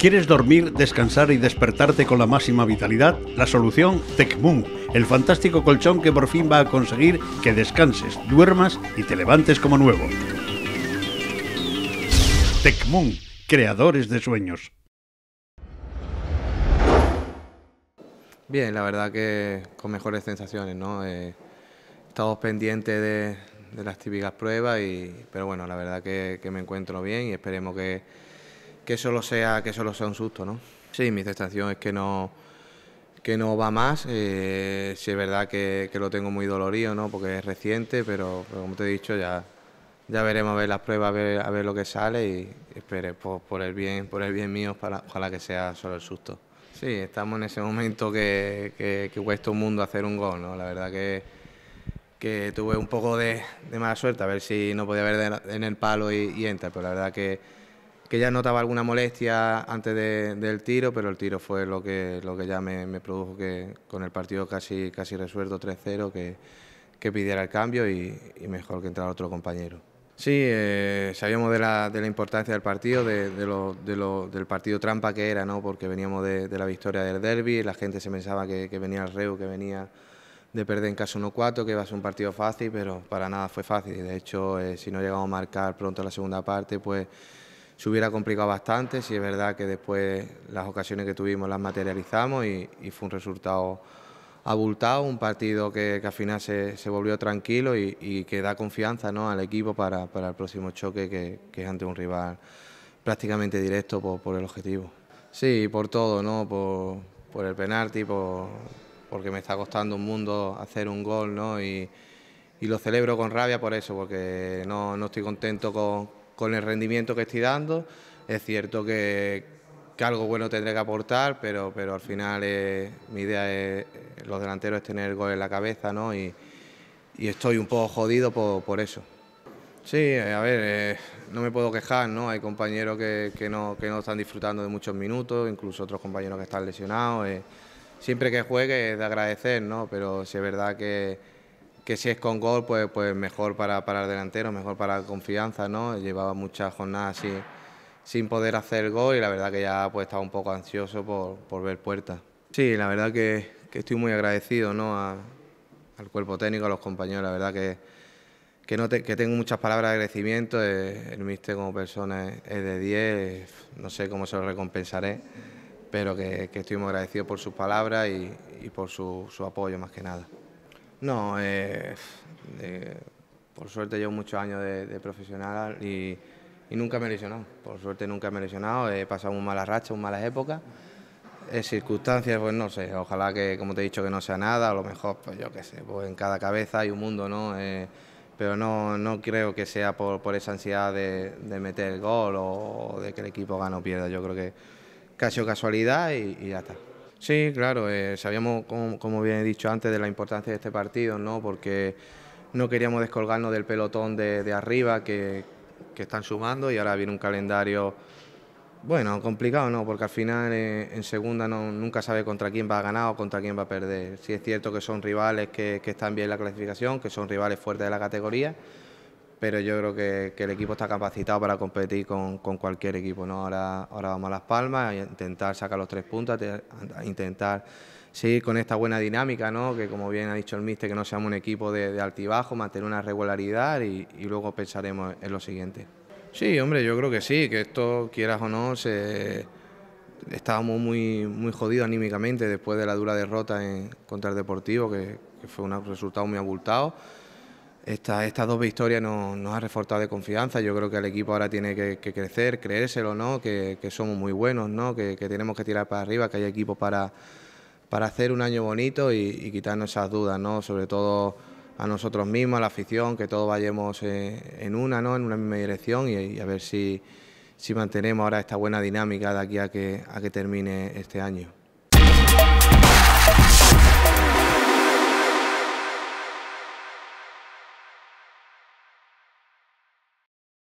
¿Quieres dormir, descansar y despertarte con la máxima vitalidad? La solución, Tecmun, el fantástico colchón que por fin va a conseguir que descanses, duermas y te levantes como nuevo. TecMoon, creadores de sueños. Bien, la verdad que con mejores sensaciones, ¿no? Eh, estamos pendientes de, las típicas pruebas, y, pero bueno, la verdad que, que me encuentro bien y esperemos que que solo sea, que solo sea un susto, ¿no? Sí, mi sensación es que no, que no va más. Eh, sí es verdad que, lo tengo muy dolorido, ¿no? Porque es reciente, pero, como te he dicho, ya, ya veremos a ver las pruebas, a ver, a ver lo que sale y espere, por, pues, por, el bien, por el bien mío, para, ojalá que sea solo el susto. Sí, estamos en ese momento que, que, cuesta un mundo hacer un gol, ¿no? La verdad que, que tuve un poco de, mala suerte, a ver si no podía ver en el palo y, y entra, pero la verdad que que ya notaba alguna molestia antes del tiro, pero el tiro fue lo que, lo que ya me, produjo que con el partido casi, casi resuelto 3-0, que, que, pidiera el cambio y, mejor que entrara otro compañero. Sí, eh, sabíamos de la, de la, importancia del partido, de, lo, del partido trampa que era, ¿no? porque veníamos de, la victoria del derby, la gente se pensaba que, venía el reo, que venía de perder en casa 1-4, que iba a ser un partido fácil, pero para nada fue fácil. De hecho, eh, si no llegamos a marcar pronto la segunda parte, pues se hubiera complicado bastante. Si es verdad que después las ocasiones que tuvimos las materializamos y, fue un resultado abultado, un partido que, al final se, volvió tranquilo y, que da confianza al equipo para, el próximo choque, que, es ante un rival prácticamente directo por, el objetivo. Sí, por todo, ¿no? por, el penalti, porque me está costando un mundo hacer un gol ¿no? y, lo celebro con rabia por eso, porque no estoy contento con, con el rendimiento que estoy dando. Es cierto que, algo bueno tendré que aportar, pero, pero al final mi idea es, los delanteros es tener gol en la cabeza, ¿no? Y, estoy un poco jodido por, eso. Sí, eh, a ver, eh, no me puedo quejar, ¿no? Hay compañeros que, no, que no están disfrutando de muchos minutos, incluso otros compañeros que están lesionados. Eh, siempre que juegue es de agradecer, ¿no? Pero si es verdad que que si es con gol, pues, pues mejor para, para el delantero, mejor para confianza, ¿no? Llevaba muchas jornadas así sin poder hacer gol y la verdad que ya pues estaba un poco ansioso por, ver puertas. Sí, la verdad que, estoy muy agradecido ¿no? al cuerpo técnico, a los compañeros, la verdad que, que, no tengo muchas palabras de agradecimiento, eh, el míster como persona es, de 10, no sé cómo se lo recompensaré, pero que, que estoy muy agradecido por sus palabras y, por su apoyo más que nada. No, eh, por suerte llevo muchos años de, profesional y, nunca me he lesionado. Por suerte nunca me he lesionado, he pasado un malas rachas, un malas épocas. Eh, circunstancias, pues no sé, ojalá que, como te he dicho, que no sea nada, a lo mejor, pues yo qué sé, pues en cada cabeza hay un mundo, ¿no? Eh, pero no, no creo que sea por, esa ansiedad de, meter el gol o, de que el equipo gane o pierda. Yo creo que, casi o casualidad y ya está. Sí, claro, eh, sabíamos, como, como, bien he dicho antes, de la importancia de este partido, ¿no? porque no queríamos descolgarnos del pelotón de, arriba que, están sumando y ahora viene un calendario, bueno, complicado, ¿no? porque al final eh, en segunda no, nunca sabe contra quién va a ganar o contra quién va a perder. si es cierto que son rivales que, que están bien en la clasificación, que son rivales fuertes de la categoría pero yo creo que, el equipo está capacitado para competir con, cualquier equipo. ¿no? Ahora, ahora vamos a Las Palmas a intentar sacar los tres puntos, a intentar seguir con esta buena dinámica, ¿no? que como bien ha dicho el mister que no seamos un equipo de, altibajo, mantener una regularidad y, luego pensaremos en lo siguiente. Sí, hombre, yo creo que sí, que esto, quieras o no, se, estábamos muy, muy jodidos anímicamente después de la dura derrota contra el Deportivo, que fue un resultado muy abultado esta, estas dos victorias nos, ha han reforzado de confianza. Yo creo que el equipo ahora tiene que, crecer, creérselo, ¿no? Que, somos muy buenos, ¿no? Que, tenemos que tirar para arriba, que hay equipo para, para hacer un año bonito y, quitarnos esas dudas, ¿no? Sobre todo a nosotros mismos, a la afición, que todos vayamos eh, en, una, ¿no? En una misma dirección y, a ver si, si, mantenemos ahora esta buena dinámica de aquí a que, a que termine este año.